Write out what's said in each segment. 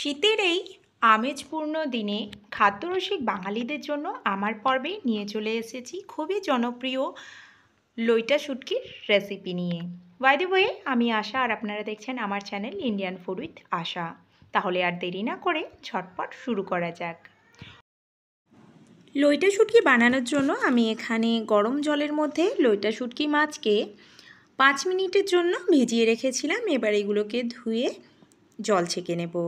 শীতের এই আমেজপূর্ণ দিনে খাদ্যরসিক বাঙালিদের জন্য আমার পর্বে নিয়ে চলে এসেছি খুবই জনপ্রিয় লইটা শুটকির রেসিপি নিয়ে বাইদে দ্য ওয়ে আমি আশা আর আপনারা দেখছেন আমার channel Indian food with Asha তাহলে আর দেরি না করে ছটপট শুরু করা যাক লইটা শুটকি বানানোর জন্য আমি এখানে গরম জলের মধ্যে লইটা শুটকি মাছকে পাঁচ মিনিটের জন্য ভেজিয়ে রেখেছিলাম এবার এগুলোকে ধুয়ে জল ছেঁকে নেবো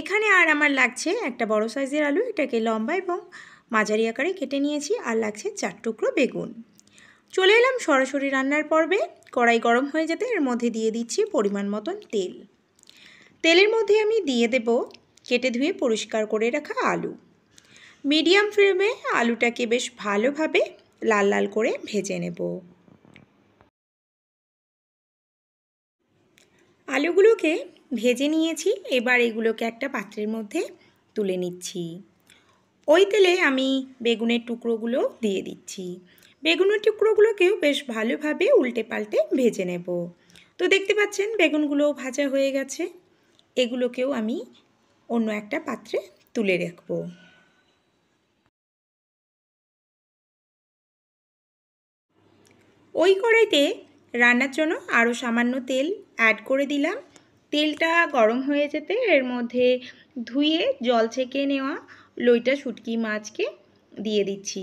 এখানে আর আমার লাগছে একটা বড় সাইজের আলু এটাকে লম্বা এবং মাঝারি আকারে কেটে নিয়েছি আর লাগছে চার টুকরো বেগুন চলে এলাম সরাসরি রান্নার পর্বে কড়াই গরম হয়ে যেতে এর মধ্যে দিয়ে দিচ্ছি পরিমাণ মতন তেল তেলের মধ্যে আমি দিয়ে দেব কেটে ধুয়ে পরিষ্কার করে রাখা আলু মিডিয়াম ফ্লেমে আলুটাকে বেশ ভালোভাবে লাল লাল করে ভেজে নেব আলুগুলোকে ভেজে নিয়েছি এবার এগুলোকে একটা পাত্রের মধ্যে তুলে নিচ্ছি ওই তেলে আমি বেগুনের টুকরোগুলো দিয়ে দিচ্ছি বেগুনের টুকরোগুলোকেও বেশ ভালোভাবে উল্টে পাল্টে ভেজে নেব তো দেখতে পাচ্ছেন বেগুনগুলো ভাজা হয়ে গেছে এগুলোকেও আমি অন্য একটা পাত্রে তুলে রাখব ওই কড়াইতে রান্নার জন্য আরও সামান্য তেল অ্যাড করে দিলাম তেলটা গরম হয়ে যেতে এর মধ্যে ধুয়ে জল ছেঁকে নেওয়া লইটা শুটকি মাছকে দিয়ে দিচ্ছি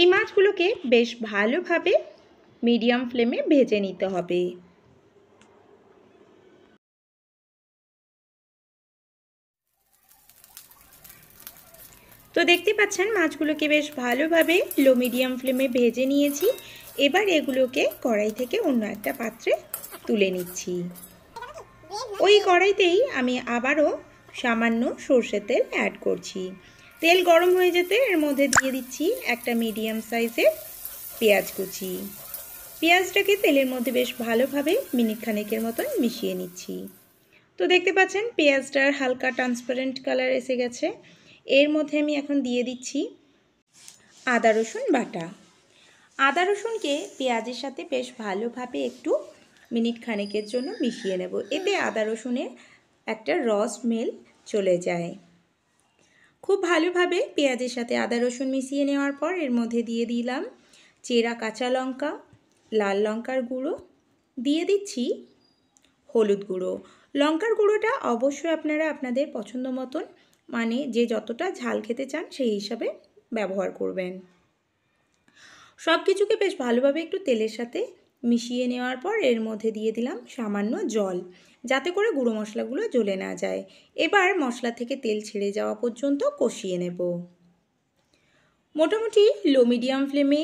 এই মাছগুলোকে বেশ ভালোভাবে মিডিয়াম ফ্লেমে ভেজে নিতে হবে তো দেখতে পাচ্ছেন মাছগুলোকে বেশ ভালোভাবে লো মিডিয়াম ফ্লেমে ভেজে নিয়েছি এবার এগুলোকে কড়াই থেকে অন্য একটা পাত্রে তুলে নিচ্ছি ওই কড়াইতেই আমি আবারও সামান্য সর্ষে তেল অ্যাড করছি তেল গরম হয়ে যেতে এর মধ্যে দিয়ে দিচ্ছি একটা মিডিয়াম সাইজের পেঁয়াজ কুচি পেঁয়াজটাকে তেলের মধ্যে বেশ ভালোভাবে মিনিট খানেকের মতন মিশিয়ে নিচ্ছি তো দেখতে পাচ্ছেন পেঁয়াজটার হালকা ট্রান্সপারেন্ট কালার এসে গেছে এর মধ্যে আমি এখন দিয়ে দিচ্ছি আদা রসুন বাটা আদা রসুনকে পেঁয়াজের সাথে বেশ ভালোভাবে একটু মিনিট খানেকের জন্য মিশিয়ে নেব এতে আদা রসুনের একটা রস মেল চলে যায় খুব ভালোভাবে পেঁয়াজের সাথে আদা রসুন মিশিয়ে নেওয়ার পর এর মধ্যে দিয়ে দিলাম চেরা কাঁচা লঙ্কা লাল লঙ্কার গুঁড়ো দিয়ে দিচ্ছি হলুদ গুঁড়ো লঙ্কার গুঁড়োটা অবশ্যই আপনারা আপনাদের পছন্দ মতন মানে যে যতটা ঝাল খেতে চান সেই হিসাবে ব্যবহার করবেন সব কিছুকে বেশ ভালোভাবে একটু তেলের সাথে মিশিয়ে নেওয়ার পর এর মধ্যে দিয়ে দিলাম সামান্য জল যাতে করে গুঁড়ো মশলাগুলো জ্বলে না যায় এবার মশলা থেকে তেল ছেড়ে যাওয়া পর্যন্ত কষিয়ে নেব মোটামুটি লো মিডিয়াম ফ্লেমে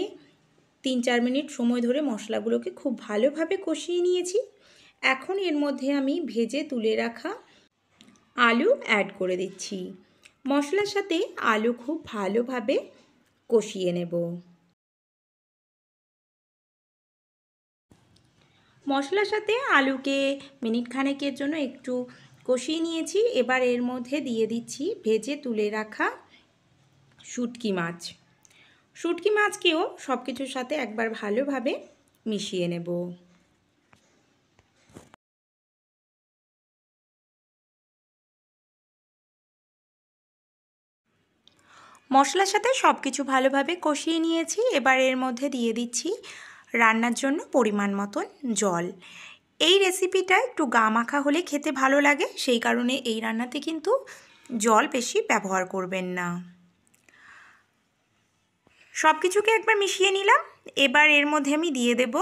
তিন চার মিনিট সময় ধরে মশলাগুলোকে খুব ভালোভাবে কষিয়ে নিয়েছি এখন এর মধ্যে আমি ভেজে তুলে রাখা আলু অ্যাড করে দিচ্ছি মশলার সাথে আলু খুব ভালোভাবে কষিয়ে নেব মশলার সাথে আলুকে মিনিট খানেকের জন্য একটু কষিয়ে নিয়েছি এবার এর মধ্যে দিয়ে দিচ্ছি ভেজে তুলে রাখা শুটকি মাছ শুটকি মাছকেও সব কিছুর সাথে একবার ভালোভাবে মিশিয়ে নেব মশলার সাথে সব কিছু ভালোভাবে কষিয়ে নিয়েছি এবার এর মধ্যে দিয়ে দিচ্ছি রান্নার জন্য পরিমাণ মতন জল এই রেসিপিটা একটু গা মাখা হলে খেতে ভালো লাগে সেই কারণে এই রান্নাতে কিন্তু জল বেশি ব্যবহার করবেন না সব কিছুকে একবার মিশিয়ে নিলাম এবার এর মধ্যে আমি দিয়ে দেব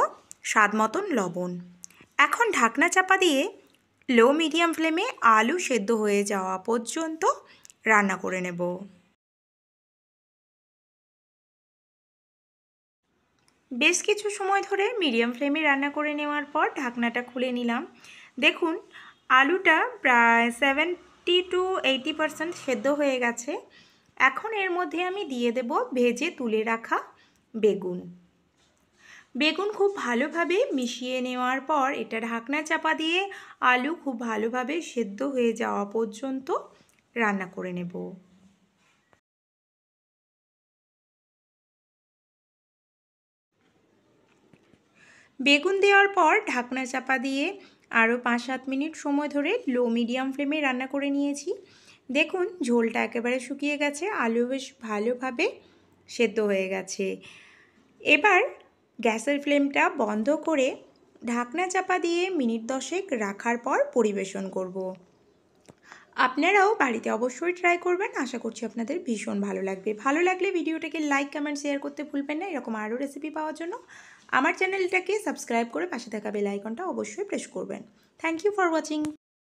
স্বাদ মতন লবণ এখন ঢাকনা চাপা দিয়ে লো মিডিয়াম ফ্লেমে আলু সেদ্ধ হয়ে যাওয়া পর্যন্ত রান্না করে নেব বেশ কিছু সময় ধরে মিডিয়াম ফ্লেমে রান্না করে নেওয়ার পর ঢাকনাটা খুলে নিলাম দেখুন আলুটা প্রায় সেভেন্টি টু এইটি পারসেন্ট সেদ্ধ হয়ে গেছে এখন এর মধ্যে আমি দিয়ে দেব ভেজে তুলে রাখা বেগুন বেগুন খুব ভালোভাবে মিশিয়ে নেওয়ার পর এটা ঢাকনা চাপা দিয়ে আলু খুব ভালোভাবে সেদ্ধ হয়ে যাওয়া পর্যন্ত রান্না করে নেব বেগুন দেওয়ার পর ঢাকনা চাপা দিয়ে আরও পাঁচ সাত মিনিট সময় ধরে লো মিডিয়াম ফ্লেমে রান্না করে নিয়েছি দেখুন ঝোলটা একেবারে শুকিয়ে গেছে আলু বেশ ভালোভাবে সেদ্ধ হয়ে গেছে এবার গ্যাসের ফ্লেমটা বন্ধ করে ঢাকনা চাপা দিয়ে মিনিট দশেক রাখার পর পরিবেশন করব। আপনারাও বাড়িতে অবশ্যই ট্রাই করবেন আশা করছি আপনাদের ভীষণ ভালো লাগবে ভালো লাগলে ভিডিওটাকে লাইক কমেন্ট শেয়ার করতে ভুলবেন না এরকম আরও রেসিপি পাওয়ার জন্য আমার চ্যানেলটাকে সাবস্ক্রাইব করে পাশে থাকা বেল আইকনটা অবশ্যই প্রেস করবেন থ্যাংক ইউ ফর ওয়াচিং